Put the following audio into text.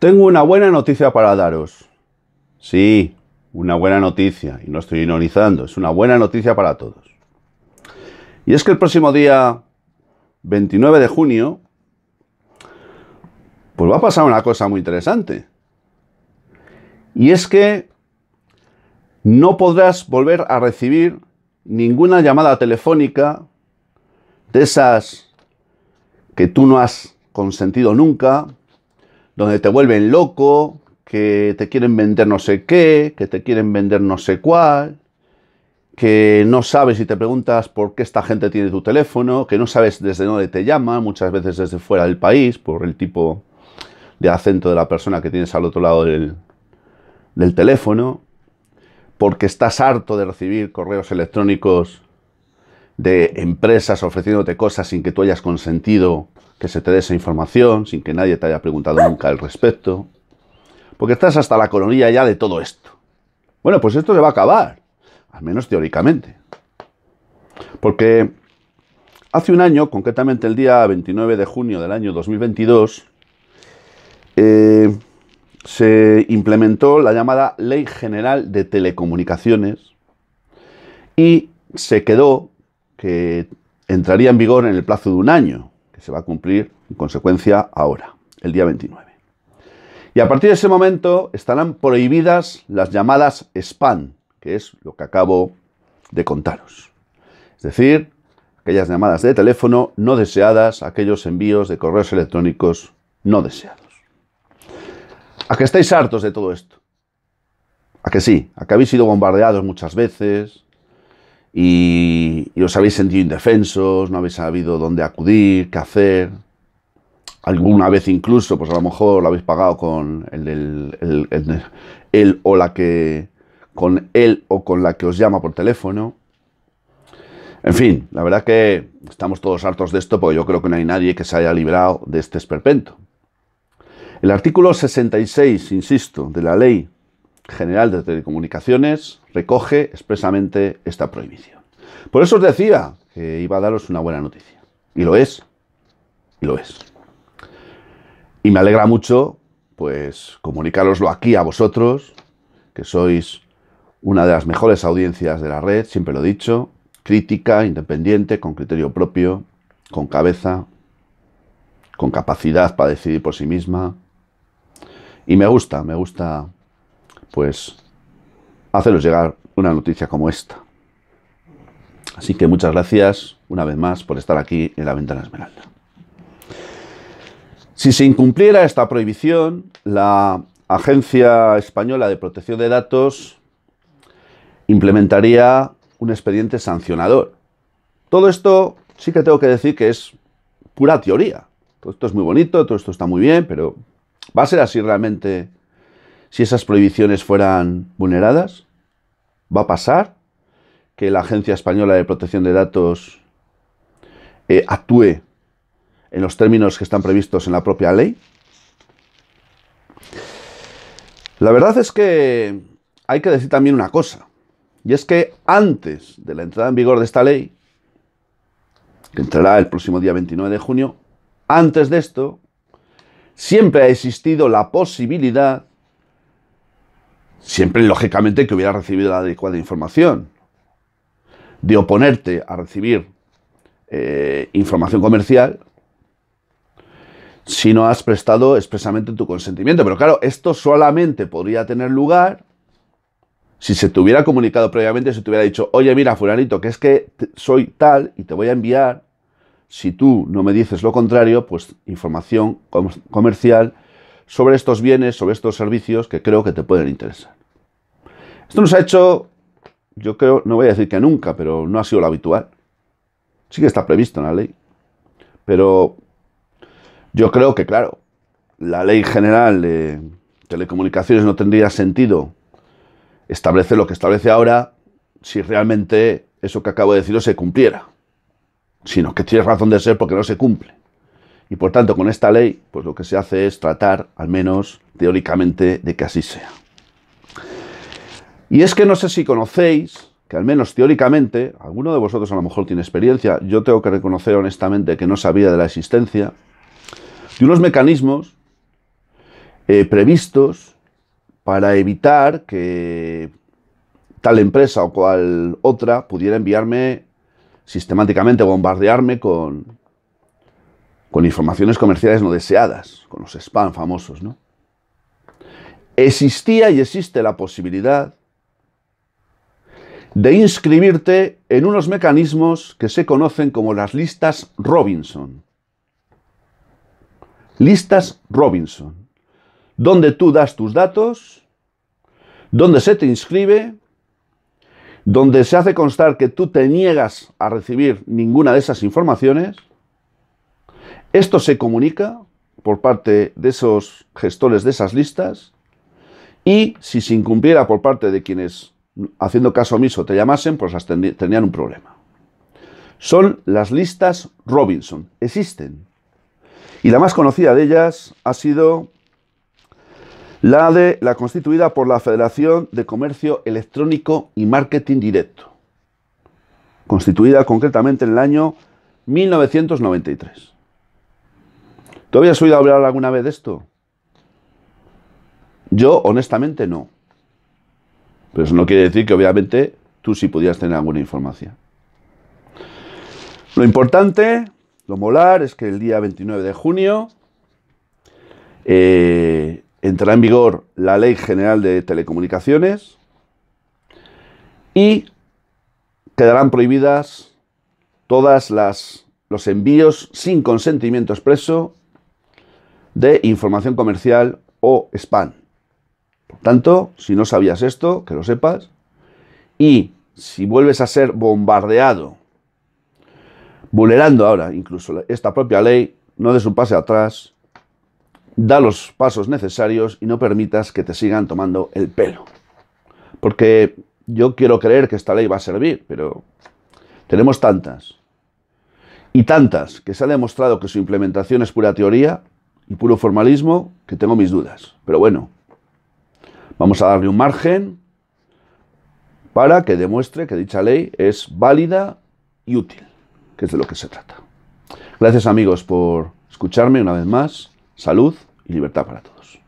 Tengo una buena noticia para daros. Sí, una buena noticia, y no estoy ironizando, es una buena noticia para todos. Y es que el próximo día 29 de junio, pues va a pasar una cosa muy interesante. Y es que no podrás volver a recibir ninguna llamada telefónica de esas que tú no has consentido nunca, donde te vuelven loco, que te quieren vender no sé qué, que te quieren vender no sé cuál, que no sabes y te preguntas por qué esta gente tiene tu teléfono, que no sabes desde dónde te llama, muchas veces desde fuera del país, por el tipo de acento de la persona que tienes al otro lado del, del teléfono, porque estás harto de recibir correos electrónicos de empresas ofreciéndote cosas sin que tú hayas consentido que se te dé esa información, sin que nadie te haya preguntado nunca al respecto. Porque estás hasta la colonia ya de todo esto. Bueno, pues esto se va a acabar, al menos teóricamente. Porque hace un año, concretamente el día 29 de junio del año 2022, eh, se implementó la llamada Ley General de Telecomunicaciones y se quedó que entraría en vigor en el plazo de un año, que se va a cumplir en consecuencia ahora, el día 29. Y a partir de ese momento estarán prohibidas las llamadas spam, que es lo que acabo de contaros. Es decir, aquellas llamadas de teléfono no deseadas, aquellos envíos de correos electrónicos no deseados. ¿A qué estáis hartos de todo esto? ¿A que sí? ¿A que habéis sido bombardeados muchas veces? y, os habéis sentido indefensos, no habéis sabido dónde acudir, qué hacer. Alguna vez incluso, pues a lo mejor lo habéis pagado con el, o la que con él o con la que os llama por teléfono. En fin, la verdad que estamos todos hartos de esto porque yo creo que no hay nadie que se haya librado de este esperpento. El artículo 66, insisto, de la ley General de Telecomunicaciones recoge expresamente esta prohibición. Por eso os decía que iba a daros una buena noticia. Y lo es. Y lo es. Y me alegra mucho, pues, comunicaroslo aquí a vosotros, que sois una de las mejores audiencias de la red, siempre lo he dicho, crítica, independiente, con criterio propio, con cabeza, con capacidad para decidir por sí misma. Y me gusta, me gusta pues haceros llegar una noticia como esta. Así que muchas gracias una vez más por estar aquí en la Ventana Esmeralda. Si se incumpliera esta prohibición, la Agencia Española de Protección de Datos implementaría un expediente sancionador. Todo esto sí que tengo que decir que es pura teoría. Todo esto es muy bonito, todo esto está muy bien, pero ¿va a ser así realmente si esas prohibiciones fueran vulneradas. Va a pasar que la Agencia Española de Protección de Datos eh, actúe en los términos que están previstos en la propia ley. La verdad es que hay que decir también una cosa, y es que antes de la entrada en vigor de esta ley, que entrará el próximo día 29 de junio, antes de esto, siempre ha existido la posibilidad Siempre, lógicamente, que hubiera recibido la adecuada información. De oponerte a recibir eh, información comercial si no has prestado expresamente tu consentimiento. Pero claro, esto solamente podría tener lugar si se te hubiera comunicado previamente, si te hubiera dicho, oye, mira, fulanito, que es que soy tal y te voy a enviar, si tú no me dices lo contrario, pues información comercial sobre estos bienes, sobre estos servicios que creo que te pueden interesar. Esto nos ha hecho, yo creo, no voy a decir que nunca, pero no ha sido lo habitual. Sí que está previsto en la ley. Pero yo creo que, claro, la ley general de telecomunicaciones no tendría sentido establecer lo que establece ahora si realmente eso que acabo de deciros se cumpliera. Sino que tiene razón de ser porque no se cumple. Y por tanto, con esta ley, pues lo que se hace es tratar, al menos teóricamente, de que así sea. Y es que no sé si conocéis, que al menos teóricamente, alguno de vosotros a lo mejor tiene experiencia, yo tengo que reconocer honestamente que no sabía de la existencia, de unos mecanismos eh, previstos para evitar que tal empresa o cual otra pudiera enviarme sistemáticamente, bombardearme con, con informaciones comerciales no deseadas, con los spam famosos, ¿no? Existía y existe la posibilidad de inscribirte en unos mecanismos que se conocen como las listas Robinson. Listas Robinson, donde tú das tus datos, donde se te inscribe, donde se hace constar que tú te niegas a recibir ninguna de esas informaciones esto se comunica por parte de esos gestores de esas listas y si se incumpliera por parte de quienes mm, haciendo caso omiso te llamasen, pues las tendrían un problema. Son las listas Robinson, existen. Y la más conocida de ellas ha sido la de la constituida por la Federación de Comercio Electrónico y Marketing Directo, constituida concretamente en el año 1993. ¿Tú habías oído hablar alguna vez de esto? Yo, honestamente, no. Pero eso no quiere decir que, obviamente, tú sí pudieras tener alguna información. Lo importante, lo molar, es que el día 29 de junio eh, entrará en vigor la Ley General de Telecomunicaciones y quedarán prohibidas todas las los envíos sin consentimiento expreso de información comercial o spam. Por tanto, si no sabías esto, que lo sepas, y si vuelves a ser bombardeado, vulnerando ahora incluso esta propia ley, no des un pase atrás, da los pasos necesarios y no permitas que te sigan tomando el pelo. Porque yo quiero creer que esta ley va a servir, pero tenemos tantas y tantas que se ha demostrado que su implementación es pura teoría, y puro formalismo que tengo mis dudas. Pero bueno, vamos a darle un margen para que demuestre que dicha ley es válida y útil, que es de lo que se trata. Gracias amigos por escucharme una vez más. Salud y libertad para todos.